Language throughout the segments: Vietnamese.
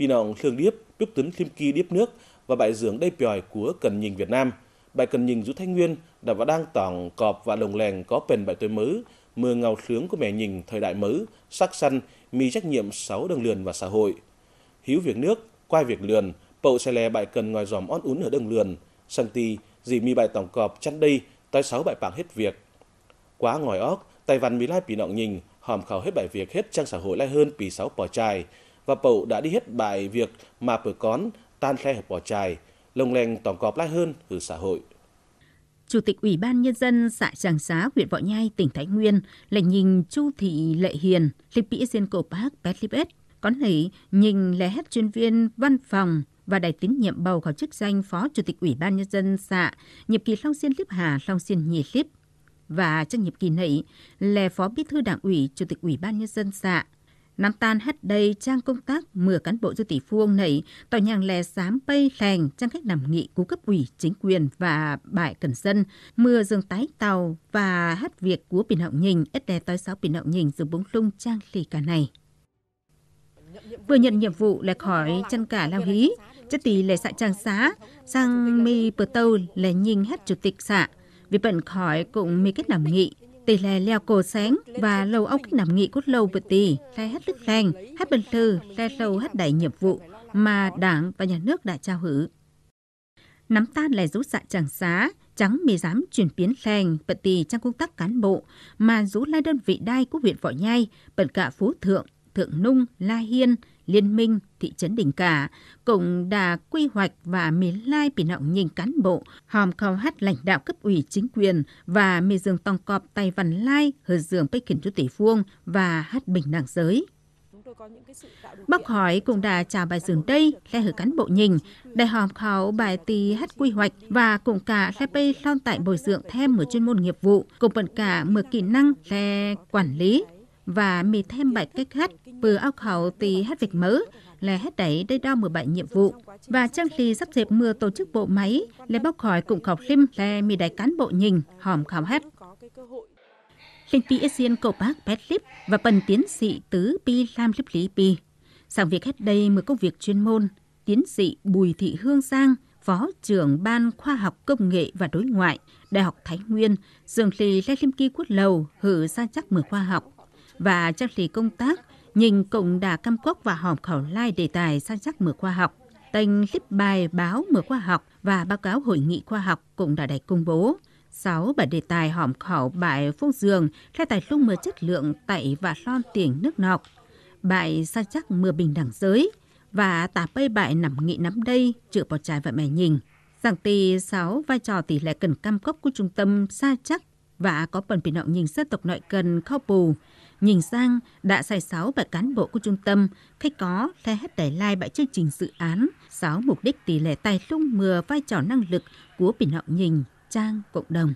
Vì nọng thương điếp, đúc tính kim kỳ điếp nước và bãi dưỡng đầy bòi của Cần Nhìn Việt Nam. Bãi Cần Nhìn dưới Thanh Nguyên đã và đang tỏng cọp và lồng lèn có bền bãi tuổi mới, mưa ngào sướng của mẹ nhìn thời đại mới, sắc xanh, mi trách nhiệm sáu đường lườn và xã hội. Hiếu việc nước, quay việc lườn, bậu xe lè bãi cần ngoài dòm on ún ở đường lườn, sân ti, dì mi bãi tổng cọp chăn đây, tới sáu bãi bảng hết việc. Quá ngòi óc, tay văn mi lai bị nọng nhìn, hòm khảo hết bãi việc hết trang xã hội lai hơn vì sáu bỏ trài và bầu đã đi hết bài việc mà bờ con tan khe hợp bỏ trài, lồng lèng tổng cọp lai hơn từ xã hội. Chủ tịch Ủy ban Nhân dân xã Tràng Xá, huyện Võ Nhai, tỉnh Thái Nguyên là nhìn Chu Thị Lệ Hiền, lịch bĩ diên cổ bác Petlibet, có nảy nhìn là hết chuyên viên văn phòng và đại tín nhiệm bầu vào chức danh Phó Chủ tịch Ủy ban Nhân dân xã, nhiệm kỳ Long Xuyên Líp Hà, Long Xuyên Nhì Líp. Và trong nhiệm kỳ này, là Phó Bí thư Đảng ủy, Chủ tịch Ủy ban Nhân dân xã, nắm tan hết đầy trang công tác mưa cán bộ dư tỷ ông này tỏ nhàng lè xám bay lèng trang cách nằm nghị của cấp ủy chính quyền và bại cần dân, mưa dương tái tàu và hát việc của biển hậu nhìn, ít đè tối sáu biển hậu nhìn dường bóng lung trang lì cả này. Vừa nhận nhiệm vụ là khỏi chân cả lao hí, chất tỷ lè xã trang xá, sang mi bờ tâu lè nhìn hết chủ tịch xạ vì bận khỏi cũng mi kết làm nghị, tỷ lệ leo cổ sáng và lầu ốc nằm nghị cốt lâu bật tì, lai hết đức làng, hết bình thư, lai lâu hết đại nhiệm vụ mà đảng và nhà nước đã trao hữu. Nắm tan lại rút dạ chẳng xá, trắng mì dám chuyển biến làng bật tì trong công tác cán bộ mà rú lai đơn vị đai của huyện Võ Nhai, bận cả Phú Thượng, Thượng Nung, La Hiên, Liên minh thị trấn Đình Cả cũng đã quy hoạch và mì lai bị nọng nhìn cán bộ, hòm khao hát lãnh đạo cấp ủy chính quyền và mì dương tòng cọp tay văn lai hờ dường bách khiển chú tỷ phương và hát bình đẳng giới. Bác hỏi cũng đã trả bài dường đây, lẽ hở cán bộ nhìn, đại hòm khảo bài tì hát quy hoạch và cũng cả lẽ bây lon tại bồi dưỡng thêm một chuyên môn nghiệp vụ, cùng bận cả mở kỹ năng lẽ quản lý, và mì thêm bảy cách hết vừa ao khẩu tì hết việc mới là hết đẩy đây đo 17 nhiệm vụ và trang lì sắp xếp mưa tổ chức bộ máy là bóc khỏi cụm khẩu lim là mì đại cán bộ nhìn hòm khảo hết lên pi esian cầu bác pet lip và phần tiến sĩ tứ pi lam lip lý pi sang việc hết đây mới công việc chuyên môn tiến sĩ bùi thị hương giang phó trưởng ban khoa học công nghệ và đối ngoại đại học thái nguyên dường lì lê kim ki quất lầu hử ra chắc mười khoa học và trang lý công tác, nhìn cũng đã cam quốc và hòm khảo lai đề tài săn sắc mưa khoa học. Tên clip bài báo mưa khoa học và báo cáo hội nghị khoa học cũng đã đầy công bố. Sáu bài đề tài hòm khảo bài phúc dường khai tài lung mưa chất lượng tại và lon tiền nước nọc. Bài săn chắc mưa bình đẳng giới và tả bây bại nằm nghị nắm đây chữa bỏ trái và mày nhìn giảng tỷ sáu vai trò tỷ lệ cần cam cốc của trung tâm xa chắc và có phần bình nọng nhìn dân tộc nội cần khao bù. Nhìn sang, đã xài sáu bài cán bộ của trung tâm, khách có thay hết đẩy lai bài chương trình dự án, sáu mục đích tỷ lệ tài lung mưa vai trò năng lực của bình nọng nhìn trang cộng đồng.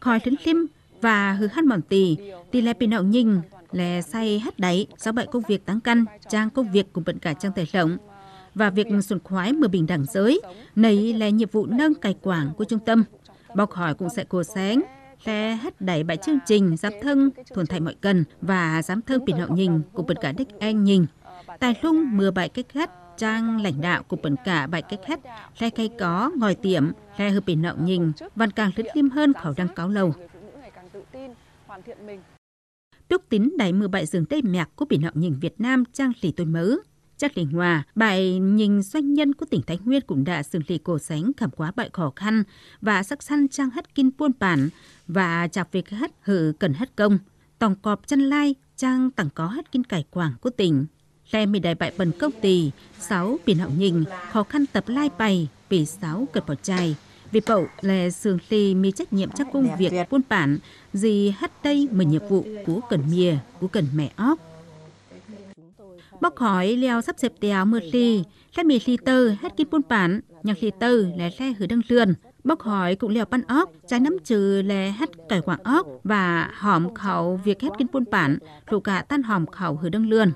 Khói thính lim và hư hát mỏm tì, tỷ lệ bình nọng nhìn lè say hết đáy, sáu bài công việc tăng căn, trang công việc cùng vận cả trang tài lộng và việc xuân khoái mưa bình đẳng giới. Này là nhiệm vụ nâng cài quảng của trung tâm. Bọc hỏi cũng sẽ cố sáng, là hát đẩy bài chương trình giám thân thuần thầy mọi cần và giám thân biển hậu nhìn của bật cả đích anh nhìn. Tài lung mưa bài cách hết trang lãnh đạo của bẩn cả bài cách hết là cây có ngòi tiệm là hơi biển nậu nhìn văn càng lứt liêm hơn khẩu đăng cáo lầu Túc tín đại mưa bại dường tây mạc của biển nậu nhìn Việt Nam trang lì tôn mớ chắc Đình Hòa, bài nhìn doanh nhân của tỉnh Thái Nguyên cũng đã xử lý cổ sánh cảm quá bại khó khăn và sắc săn trang hất kinh buôn bản và chạp việc hất hử cần hất công. tòng cọp chân lai trang tặng có hất kinh cải quảng của tỉnh. Lê mì đại bại bần công tỳ, sáu biển hậu nhìn, khó khăn tập lai bày, vì sáu cật bỏ chài, vì bậu là sường lì mi trách nhiệm chắc công việc buôn bản gì hết đây mà nhiệm vụ của cần mìa của cần mẹ óc bóc hỏi leo sắp xếp tèo mượt li, lẽ mì li tơ hết kim buôn bản, nhạc li tơ là xe hứa đăng lươn. Bóc hỏi cũng leo ban óc, trái nắm trừ lẽ hết cải quảng óc và hòm khẩu việc hết kim buôn bản, lụ cả tan hòm khẩu hứa đăng lươn.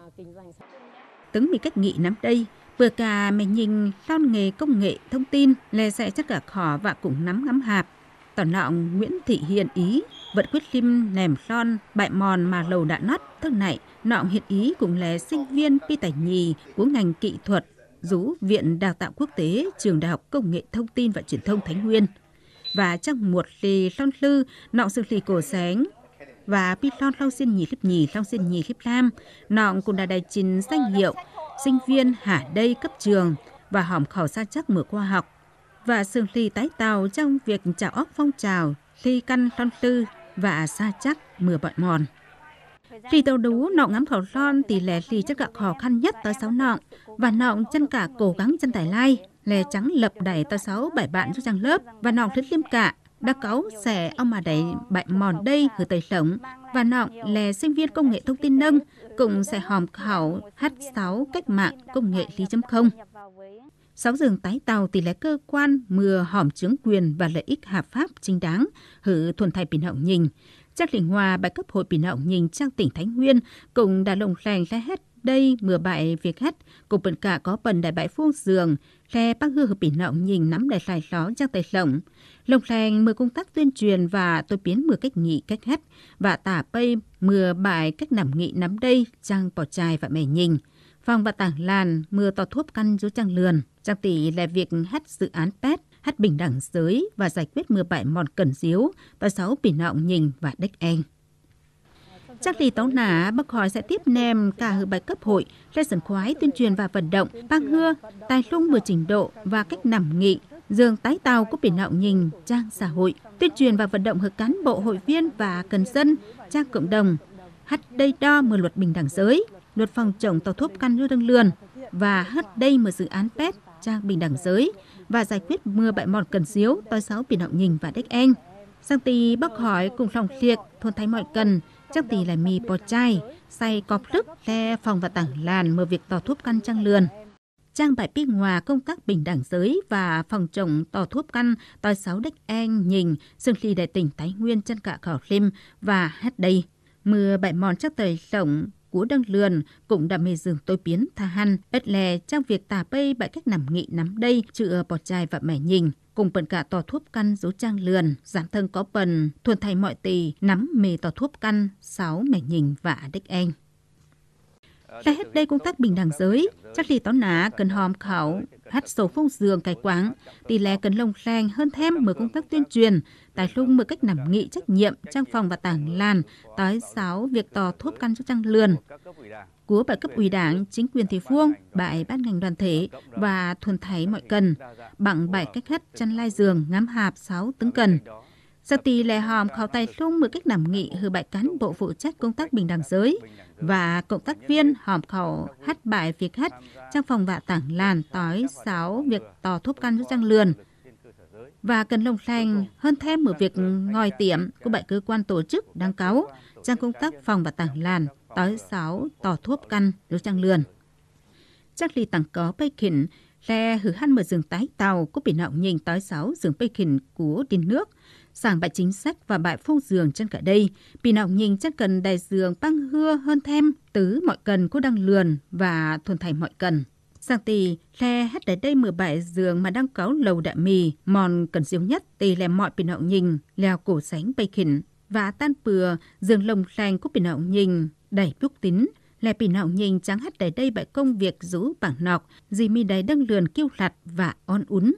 Tứng mì cách nghị nắm đây, vừa cả mình nhìn lon nghề công nghệ thông tin lè sẽ chắc cả khỏ và cũng nắm ngắm hạp. Tỏ nọng Nguyễn Thị Hiền Ý, vẫn quyết lim nèm son bại mòn mà lầu đã nát thức này nọng hiện ý cùng lé sinh viên pi tải nhì của ngành kỹ thuật rú viện đào tạo quốc tế trường đại học công nghệ thông tin và truyền thông thái nguyên và trong một lì son lư nọng sự lì cổ sáng và pi son lau xin nhì clip nhì lau xin nhì clip lam nọng cũng đã đại trình danh hiệu sinh viên hả đây cấp trường và hòm khảo sa chắc mở khoa học và sương ly tái tàu trong việc chào óc phong trào ly căn son tư và xa chắc mưa bọi mòn. Khi tàu đú nọng ngắm khẩu lon thì lệ rì chắc gạo khó khăn nhất tới sáu nọng và nọng chân cả cố gắng chân tải lai, lè trắng lập đẩy tới sáu bảy bạn cho trang lớp và nọng thuyết liêm cả đã cấu xẻ ông mà đẩy bại mòn đây hứa tới sống và nọng lè sinh viên công nghệ thông tin nâng cũng sẽ hòm khảo H6 cách mạng công nghệ lý chấm không. Sáu giường tái tàu tỷ lệ cơ quan mưa hỏm chứng quyền và lợi ích hợp pháp chính đáng, hử thuần thay bình hậu nhìn. Chắc lĩnh hòa bài cấp hội bình hậu nhìn trang tỉnh Thái Nguyên cùng đã lồng lèn la hết đây mưa bại việc hết cục bận cả có bần đại bãi phương giường khe bác hư hợp bình hậu nhìn nắm đại tài ló trang tay lộng lồng lèn mưa công tác tuyên truyền và tôi biến mưa cách nghị cách hết và tả pây mưa bại cách nằm nghị nắm đây trang bỏ trai và mẻ nhìn phòng và tảng làn mưa to thuốc căn rú trang lườn Trang tỷ là việc hát dự án PET, hát bình đẳng giới và giải quyết mưa bãi mòn cẩn diếu và sáu bỉ nọng nhìn và đếch en. Chắc tỷ tấu nả bác hỏi sẽ tiếp nèm cả hư bài cấp hội, lên sân khoái tuyên truyền và vận động, bang hưa, tài lung vừa trình độ và cách nằm nghị, dương tái tàu của biển nọng nhìn trang xã hội, tuyên truyền và vận động hợp cán bộ hội viên và cần dân, trang cộng đồng, hát đây đo mở luật bình đẳng giới, luật phòng chống tàu thuốc căn lưu đương lườn và hát đây mở dự án PET trang bình đẳng giới và giải quyết mưa bãi mòn cần diếu, toi sáu biển họng nhìn và đếch en. Sang tì bắc hỏi cùng lòng liệt thôn thái mọi cần, chắc tì là mì bò chai, say cọp lức, le phòng và tảng làn mở việc tỏ thuốc căn trang lườn. Trang bài biết hòa công tác bình đẳng giới và phòng trồng tỏ thuốc căn toi sáu đếch en nhìn sương khi đại tỉnh Thái Nguyên chân cả khảo lim và hết đây. Mưa bãi mòn chắc tời lỏng của đăng lườn cũng đã mê dường tôi biến tha hăn ất lè trong việc tà bây bại cách nằm nghị nắm đây chữa bọt chai và mẻ nhìn cùng bần cả tòa thuốc căn dấu trang lườn giảm thân có bần thuần thay mọi tỳ nắm mề tòa thuốc căn sáu mẻ nhìn và đích anh là hết đây công tác bình đẳng giới chắc lì táo nã cần hòm khảo hát sổ phong giường cải quáng tỷ lệ cấn lông rèn hơn thêm mở công tác tuyên truyền tài lung mở cách nằm nghị trách nhiệm trang phòng và tảng làn tới sáu việc tò thuốc căn cho trang lườn của bài cấp ủy đảng chính quyền thị phương bài ban ngành đoàn thể và thuần thấy mọi cần bằng bài cách hết chăn lai giường ngắm hạp sáu tướng cần Giờ tỷ lệ hòm khảo tài lung mở cách nằm nghị hư bại cán bộ phụ trách công tác bình đẳng giới và cộng tác viên hòm khẩu hát bài việc hát trong phòng vạ tảng làn tối sáu việc tò thúc căn rất trang lườn và cần lồng thành hơn thêm ở việc ngòi tiệm của bảy cơ quan tổ chức đăng cáo trong công tác phòng và tảng làn tối sáu tỏ thuốc căn đối trang lườn chắc lì tặng có bay khỉnh le hử han mở rừng tái tàu có biển họng nhìn tối sáu rừng bê khin của tiền nước sảng bại chính sách và bại phong giường chân cả đây biển họng nhìn chắc cần đại giường tăng hưa hơn thêm tứ mọi cần cô đang lườn và thuần thành mọi cần sang tì le hết đến đây mười bảy giường mà đang cáo lầu đại mì mòn cần diếu nhất tì lè mọi biển họng nhìn leo cổ sánh bê khin và tan bừa giường lồng lành của biển họng nhìn đẩy búc tín Lệ pì nọng nhìn trắng hắt đầy đây bại công việc rũ bảng nọc, dì mi đầy đăng lườn kêu lặt và on ún.